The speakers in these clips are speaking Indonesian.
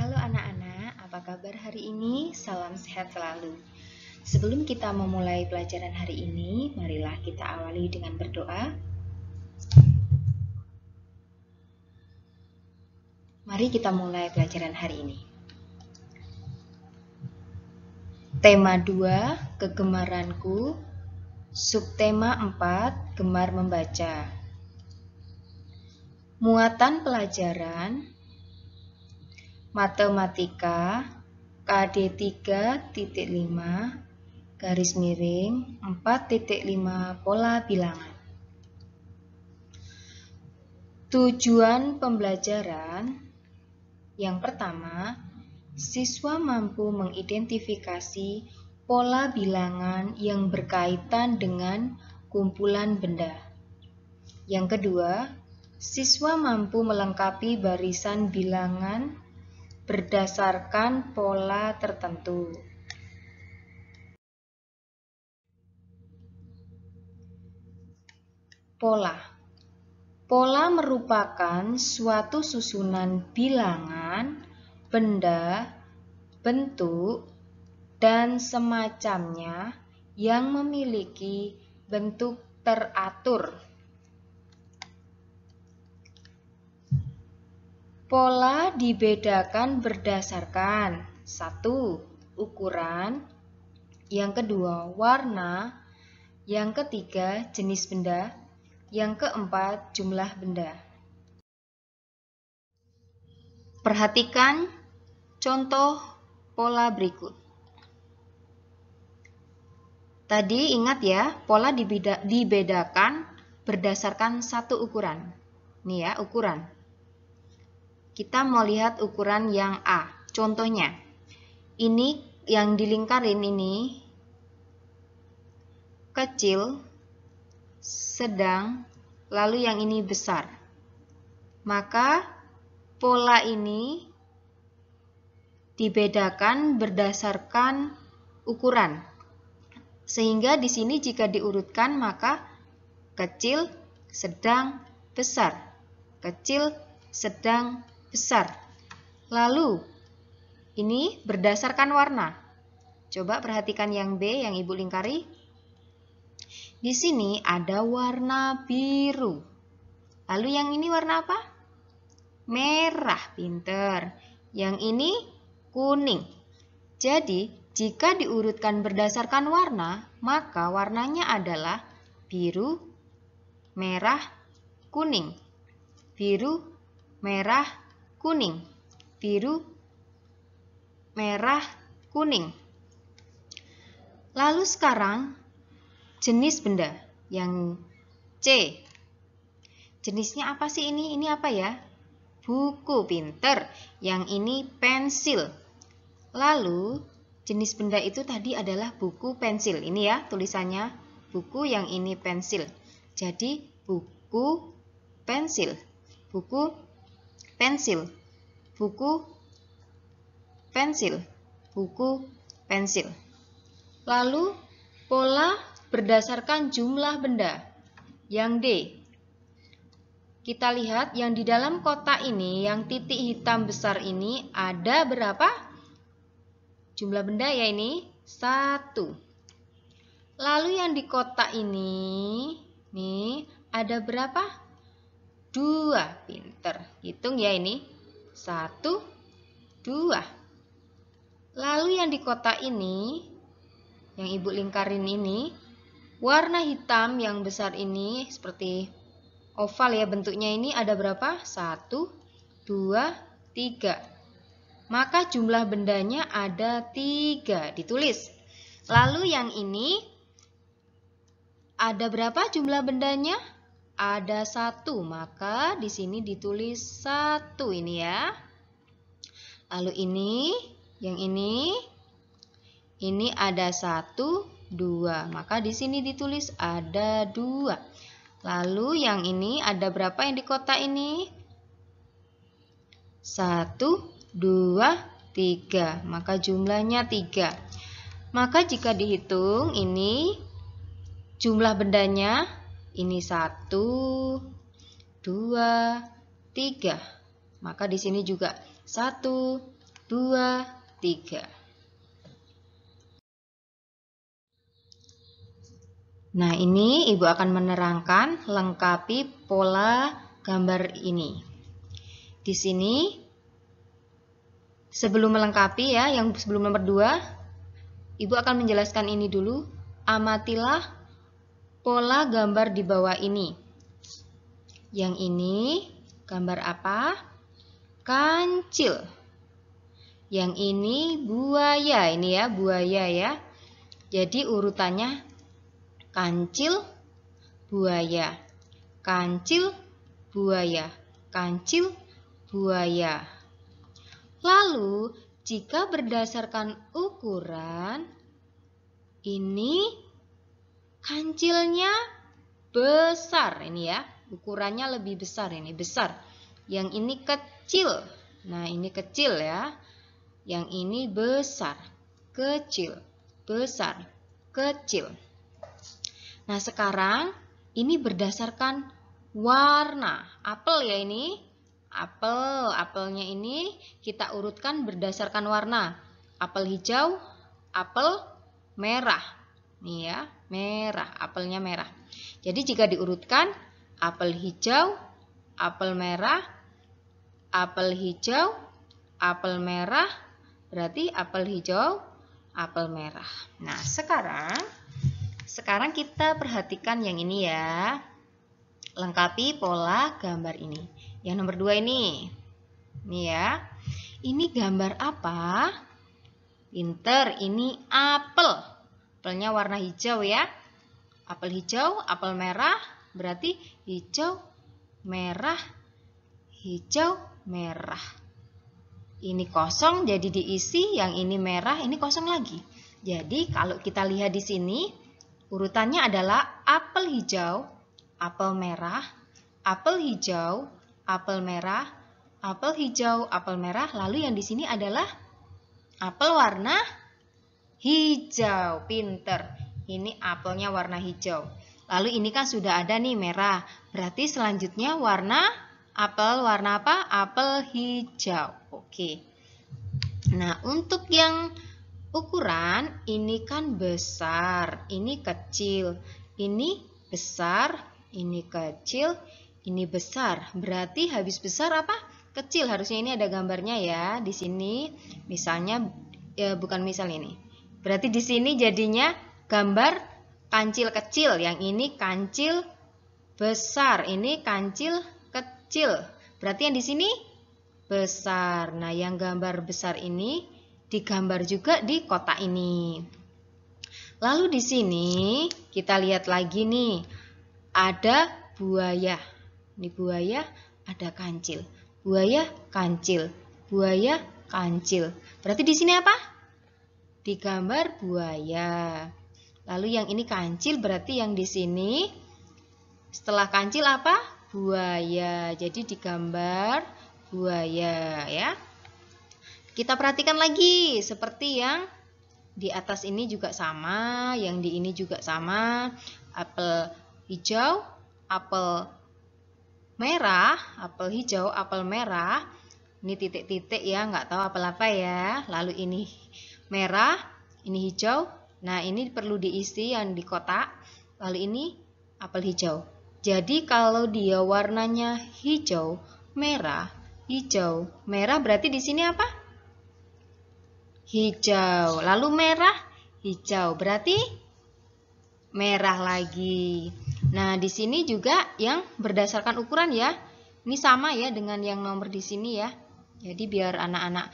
Halo anak-anak, apa kabar hari ini? Salam sehat selalu. Sebelum kita memulai pelajaran hari ini, marilah kita awali dengan berdoa. Mari kita mulai pelajaran hari ini. Tema 2, kegemaranku. Subtema 4, gemar membaca. Muatan pelajaran Matematika KD 3.5 garis miring 4.5 pola bilangan. Tujuan pembelajaran yang pertama, siswa mampu mengidentifikasi pola bilangan yang berkaitan dengan kumpulan benda. Yang kedua, siswa mampu melengkapi barisan bilangan berdasarkan pola tertentu. Pola Pola merupakan suatu susunan bilangan, benda, bentuk, dan semacamnya yang memiliki bentuk teratur Pola dibedakan berdasarkan satu ukuran, yang kedua warna, yang ketiga jenis benda, yang keempat jumlah benda. Perhatikan contoh pola berikut. Tadi ingat ya, pola dibedakan berdasarkan satu ukuran. Nih ya, ukuran. Kita mau lihat ukuran yang A. Contohnya, ini yang dilingkarin ini kecil, sedang, lalu yang ini besar. Maka pola ini dibedakan berdasarkan ukuran. Sehingga di sini jika diurutkan maka kecil, sedang, besar. Kecil, sedang, besar. Lalu, ini berdasarkan warna. Coba perhatikan yang B yang Ibu lingkari. Di sini ada warna biru. Lalu yang ini warna apa? Merah, pinter. Yang ini kuning. Jadi, jika diurutkan berdasarkan warna, maka warnanya adalah biru, merah, kuning. Biru, merah, kuning, biru, merah, kuning. Lalu sekarang jenis benda yang C. Jenisnya apa sih ini? Ini apa ya? Buku pinter. Yang ini pensil. Lalu jenis benda itu tadi adalah buku pensil. Ini ya tulisannya buku yang ini pensil. Jadi buku pensil. Buku pensil, buku, pensil, buku, pensil. Lalu, pola berdasarkan jumlah benda. Yang D. Kita lihat yang di dalam kotak ini, yang titik hitam besar ini ada berapa? Jumlah benda ya ini, satu. Lalu yang di kotak ini, nih ada berapa? Dua, pinter. Hitung ya ini. Satu, dua. Lalu yang di kotak ini, yang ibu lingkarin ini, warna hitam yang besar ini seperti oval ya bentuknya ini ada berapa? Satu, dua, tiga. Maka jumlah bendanya ada tiga ditulis. Lalu yang ini ada berapa jumlah bendanya? ada satu, maka di sini ditulis satu ini ya. Lalu ini, yang ini, ini ada satu, dua, maka di sini ditulis ada dua. Lalu yang ini ada berapa yang di kota ini? Satu, dua, tiga, maka jumlahnya tiga. Maka jika dihitung ini jumlah bendanya ini satu, dua, tiga. Maka di sini juga satu, dua, tiga. Nah, ini Ibu akan menerangkan lengkapi pola gambar ini. Di sini sebelum melengkapi ya, yang sebelum nomor dua, Ibu akan menjelaskan ini dulu. Amatilah pola gambar di bawah ini. Yang ini gambar apa? Kancil. Yang ini buaya, ini ya buaya ya. Jadi urutannya kancil, buaya, kancil, buaya, kancil, buaya. Lalu jika berdasarkan ukuran ini Kancilnya besar ini ya. Ukurannya lebih besar ini, besar. Yang ini kecil. Nah, ini kecil ya. Yang ini besar, kecil, besar, kecil. Nah, sekarang ini berdasarkan warna. Apel ya ini. Apel, apelnya ini kita urutkan berdasarkan warna. Apel hijau, apel merah. Nih ya, merah, apelnya merah. Jadi jika diurutkan, apel hijau, apel merah, apel hijau, apel merah, berarti apel hijau, apel merah. Nah, sekarang sekarang kita perhatikan yang ini ya. Lengkapi pola gambar ini. Yang nomor dua ini. Ini ya. Ini gambar apa? Pinter, ini apel. Apelnya warna hijau ya. Apel hijau, apel merah, berarti hijau, merah, hijau, merah. Ini kosong jadi diisi, yang ini merah, ini kosong lagi. Jadi kalau kita lihat di sini, urutannya adalah apel hijau, apel merah, apel hijau, apel merah, apel hijau, apel merah, lalu yang di sini adalah apel warna Hijau, pinter. Ini apelnya warna hijau. Lalu ini kan sudah ada nih merah. Berarti selanjutnya warna apel warna apa? Apel hijau. Oke. Nah, untuk yang ukuran ini kan besar, ini kecil, ini besar, ini kecil, ini besar. Berarti habis besar apa? Kecil. Harusnya ini ada gambarnya ya di sini. Misalnya ya bukan misal ini Berarti di sini jadinya gambar kancil kecil, yang ini kancil besar, ini kancil kecil. Berarti yang di sini besar. Nah, yang gambar besar ini digambar juga di kotak ini. Lalu di sini kita lihat lagi nih. Ada buaya. Ini buaya ada kancil. Buaya kancil. Buaya kancil. Berarti di sini apa? digambar buaya. Lalu yang ini kancil berarti yang di sini setelah kancil apa? Buaya. Jadi digambar buaya ya. Kita perhatikan lagi seperti yang di atas ini juga sama, yang di ini juga sama. Apel hijau, apel merah, apel hijau, apel merah. Ini titik-titik ya, nggak tahu apel apa ya. Lalu ini merah, ini hijau. Nah, ini perlu diisi yang di kotak. Kali ini apel hijau. Jadi kalau dia warnanya hijau, merah, hijau, merah berarti di sini apa? Hijau. Lalu merah, hijau. Berarti merah lagi. Nah, di sini juga yang berdasarkan ukuran ya. Ini sama ya dengan yang nomor di sini ya. Jadi biar anak-anak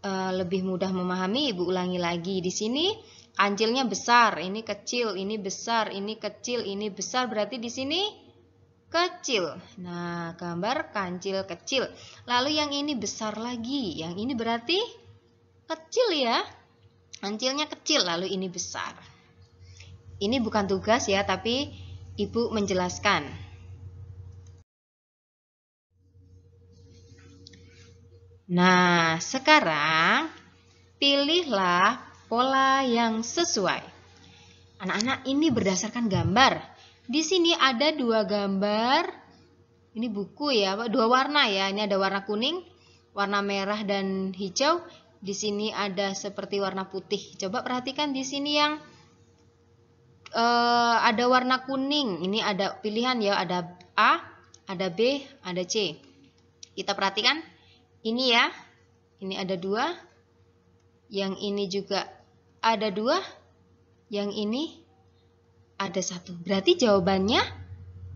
e, lebih mudah memahami, Ibu ulangi lagi. Di sini kancilnya besar, ini kecil, ini besar, ini kecil, ini besar. Berarti di sini kecil. Nah, gambar kancil kecil. Lalu yang ini besar lagi. Yang ini berarti kecil ya. Kancilnya kecil, lalu ini besar. Ini bukan tugas ya, tapi Ibu menjelaskan. Nah, sekarang pilihlah pola yang sesuai. Anak-anak, ini berdasarkan gambar. Di sini ada dua gambar. Ini buku ya, dua warna ya. Ini ada warna kuning, warna merah dan hijau. Di sini ada seperti warna putih. Coba perhatikan di sini yang uh, ada warna kuning. Ini ada pilihan ya, ada A, ada B, ada C. Kita perhatikan ini ya. Ini ada dua. Yang ini juga ada dua. Yang ini ada satu. Berarti jawabannya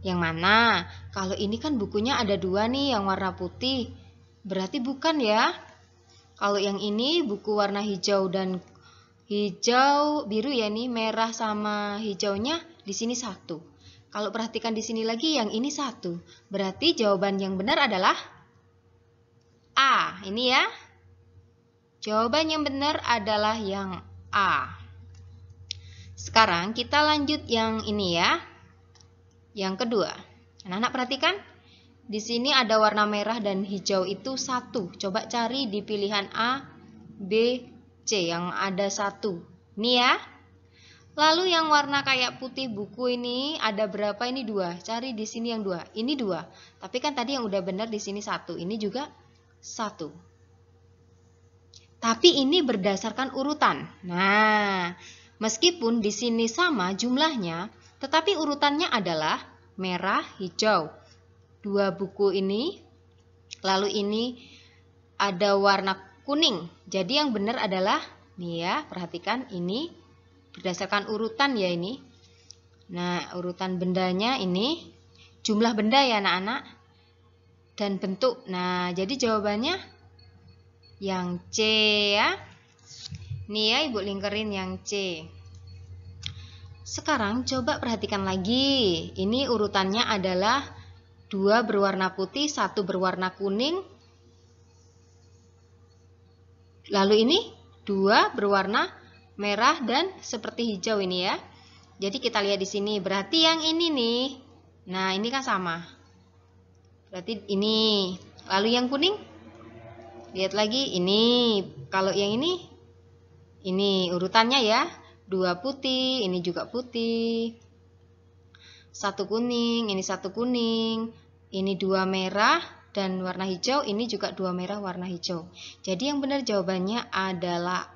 yang mana? Kalau ini kan bukunya ada dua nih yang warna putih. Berarti bukan ya. Kalau yang ini buku warna hijau dan hijau biru ya nih merah sama hijaunya di sini satu. Kalau perhatikan di sini lagi yang ini satu. Berarti jawaban yang benar adalah A. Ini ya. Jawaban yang benar adalah yang A. Sekarang kita lanjut yang ini ya. Yang kedua. Anak-anak perhatikan. Di sini ada warna merah dan hijau itu satu. Coba cari di pilihan A, B, C yang ada satu. Ini ya. Lalu yang warna kayak putih buku ini ada berapa? Ini dua. Cari di sini yang dua. Ini dua. Tapi kan tadi yang udah benar di sini satu. Ini juga 1. Tapi ini berdasarkan urutan. Nah, meskipun di sini sama jumlahnya, tetapi urutannya adalah merah, hijau. Dua buku ini, lalu ini ada warna kuning. Jadi yang benar adalah nih ya, perhatikan ini berdasarkan urutan ya ini. Nah, urutan bendanya ini jumlah benda ya anak-anak dan bentuk. Nah, jadi jawabannya yang C ya. Nih ya Ibu lingkerin yang C. Sekarang coba perhatikan lagi. Ini urutannya adalah dua berwarna putih, satu berwarna kuning. Lalu ini dua berwarna merah dan seperti hijau ini ya. Jadi kita lihat di sini berarti yang ini nih. Nah, ini kan sama berarti ini lalu yang kuning lihat lagi ini kalau yang ini ini urutannya ya dua putih ini juga putih satu kuning ini satu kuning ini dua merah dan warna hijau ini juga dua merah warna hijau jadi yang benar jawabannya adalah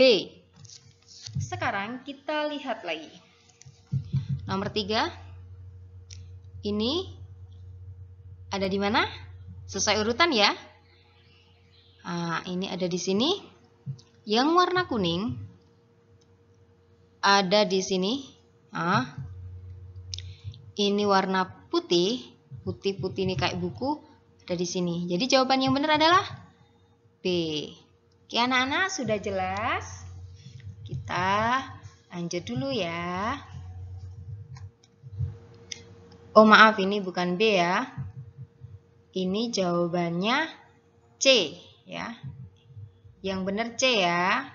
B sekarang kita lihat lagi nomor tiga ini ada di mana? Sesuai urutan ya. Nah, ini ada di sini. Yang warna kuning ada di sini. Nah, ini warna putih. Putih-putih ini kayak buku ada di sini. Jadi jawaban yang benar adalah B. Oke anak-anak sudah jelas? Kita lanjut dulu ya. Oh maaf ini bukan B ya. Ini jawabannya C ya. Yang benar C ya.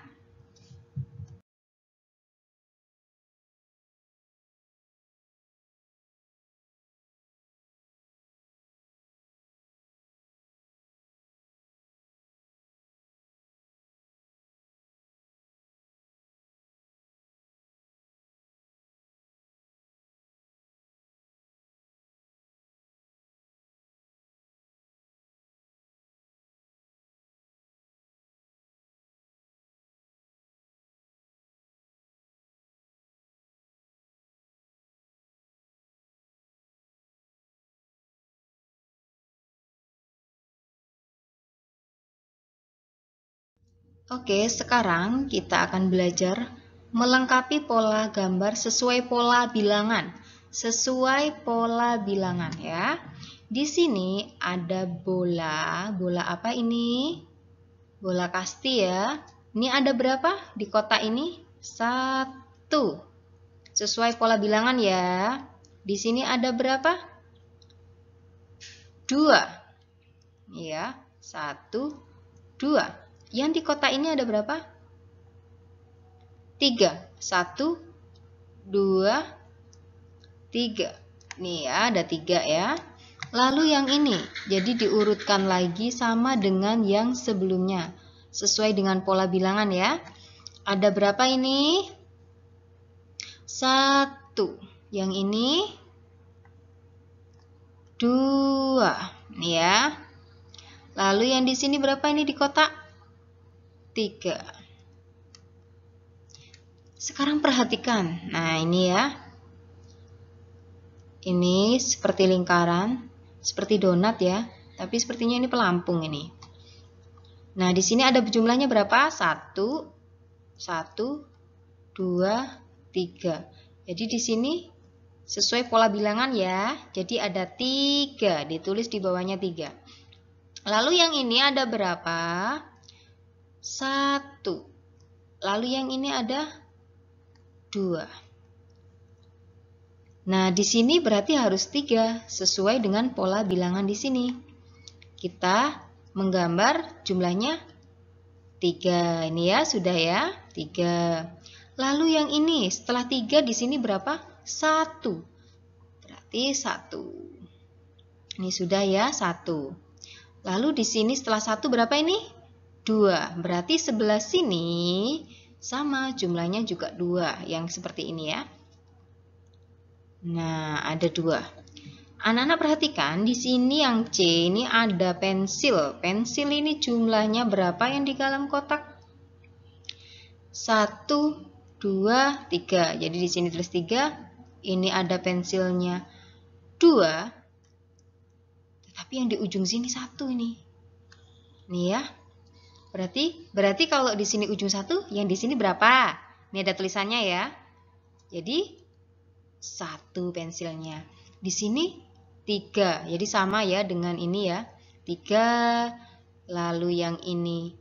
Oke, sekarang kita akan belajar melengkapi pola gambar sesuai pola bilangan. Sesuai pola bilangan ya. Di sini ada bola. Bola apa ini? Bola kasti ya. Ini ada berapa di kotak ini? Satu. Sesuai pola bilangan ya. Di sini ada berapa? Dua. Ya, satu, dua. Yang di kota ini ada berapa? 3. 1, 2, 3. Nih ya, ada 3 ya. Lalu yang ini, jadi diurutkan lagi sama dengan yang sebelumnya. Sesuai dengan pola bilangan ya. Ada berapa ini? 1. Yang ini? 2. Nih ya. Lalu yang di sini berapa ini di kotak? 3. Sekarang perhatikan. Nah, ini ya. Ini seperti lingkaran, seperti donat ya, tapi sepertinya ini pelampung ini. Nah, di sini ada jumlahnya berapa? 1 1 2 3. Jadi di sini sesuai pola bilangan ya. Jadi ada 3, ditulis di bawahnya 3. Lalu yang ini ada berapa? satu. Lalu yang ini ada dua. Nah, di sini berarti harus tiga sesuai dengan pola bilangan di sini. Kita menggambar jumlahnya tiga. Ini ya, sudah ya, tiga. Lalu yang ini setelah tiga di sini berapa? Satu. Berarti satu. Ini sudah ya, satu. Lalu di sini setelah satu berapa ini? 2. Berarti sebelah sini sama jumlahnya juga 2 yang seperti ini ya. Nah, ada 2. Anak-anak perhatikan di sini yang C ini ada pensil. Pensil ini jumlahnya berapa yang di dalam kotak? 1 2 3. Jadi di sini tulis 3. Ini ada pensilnya 2. Tetapi yang di ujung sini satu ini. Nih ya. Berarti berarti kalau di sini ujung satu, yang di sini berapa? Ini ada tulisannya ya. Jadi satu pensilnya. Di sini tiga. Jadi sama ya dengan ini ya. Tiga. Lalu yang ini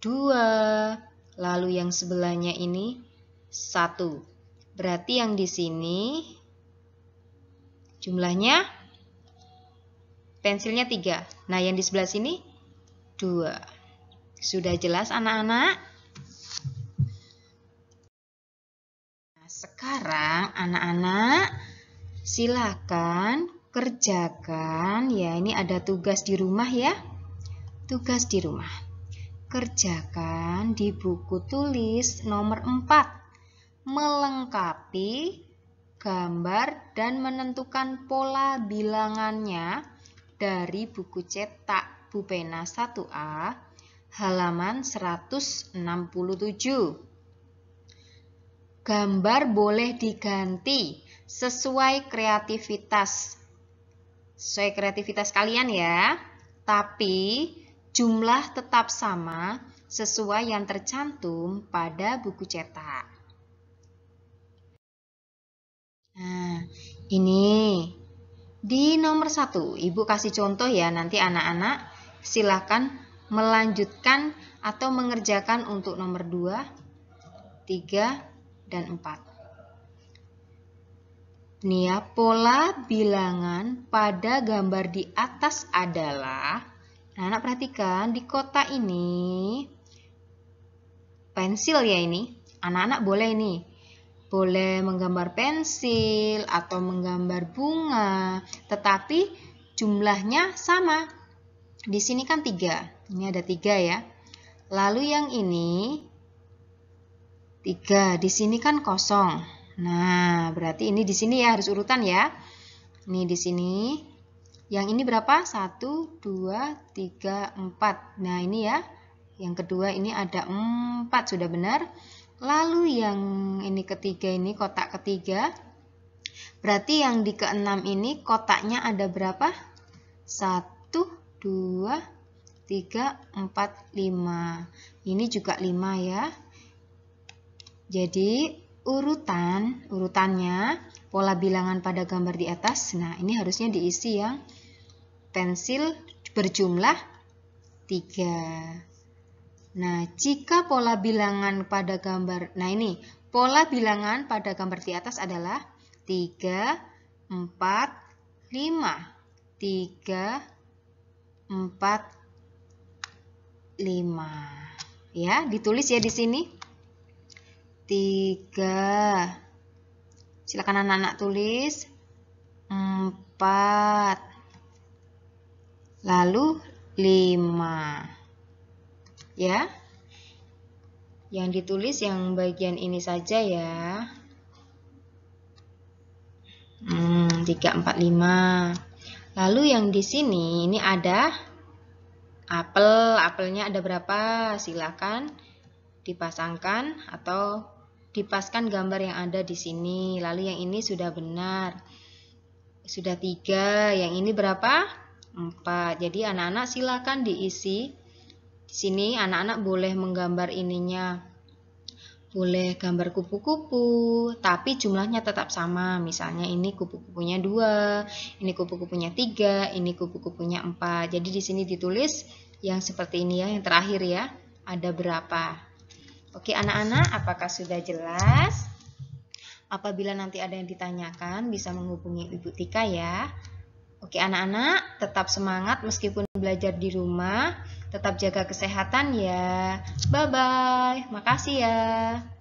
dua. Lalu yang sebelahnya ini satu. Berarti yang di sini jumlahnya pensilnya tiga. Nah yang di sebelah sini dua. Sudah jelas anak-anak? Nah, sekarang anak-anak silakan kerjakan ya ini ada tugas di rumah ya. Tugas di rumah. Kerjakan di buku tulis nomor 4 melengkapi gambar dan menentukan pola bilangannya dari buku cetak Bupena 1A halaman 167. Gambar boleh diganti sesuai kreativitas. Sesuai kreativitas kalian ya. Tapi jumlah tetap sama sesuai yang tercantum pada buku cetak. Nah, ini di nomor satu, Ibu kasih contoh ya nanti anak-anak silahkan melanjutkan atau mengerjakan untuk nomor 2, 3, dan 4. Nih ya, pola bilangan pada gambar di atas adalah, nah anak perhatikan di kota ini, pensil ya ini, anak-anak boleh ini, boleh menggambar pensil atau menggambar bunga, tetapi jumlahnya sama. Di sini kan tiga ini ada tiga ya. Lalu yang ini tiga. Di sini kan kosong. Nah, berarti ini di sini ya harus urutan ya. Ini di sini. Yang ini berapa? Satu, dua, tiga, empat. Nah, ini ya. Yang kedua ini ada empat sudah benar. Lalu yang ini ketiga ini kotak ketiga. Berarti yang di keenam ini kotaknya ada berapa? Satu, dua. 3, 4, 5. Ini juga 5 ya. Jadi urutan, urutannya pola bilangan pada gambar di atas. Nah, ini harusnya diisi yang pensil berjumlah 3. Nah, jika pola bilangan pada gambar, nah ini pola bilangan pada gambar di atas adalah 3, 4, 5. 3, 4, 5. Ya, ditulis ya di sini. 3. Silakan anak-anak tulis. 4. Lalu 5. Ya. Yang ditulis yang bagian ini saja ya. Hmm, 3 4 5. Lalu yang di sini ini ada apel, apelnya ada berapa? Silakan dipasangkan atau dipaskan gambar yang ada di sini. Lalu yang ini sudah benar. Sudah tiga, yang ini berapa? Empat. Jadi anak-anak silakan diisi. Di sini anak-anak boleh menggambar ininya boleh gambar kupu-kupu, tapi jumlahnya tetap sama. Misalnya ini kupu-kupunya dua, ini kupu-kupunya tiga, ini kupu-kupunya empat. Jadi di sini ditulis yang seperti ini ya, yang terakhir ya, ada berapa. Oke anak-anak, apakah sudah jelas? Apabila nanti ada yang ditanyakan, bisa menghubungi Ibu Tika ya. Oke anak-anak, tetap semangat meskipun belajar di rumah, tetap jaga kesehatan ya. Bye-bye, makasih ya.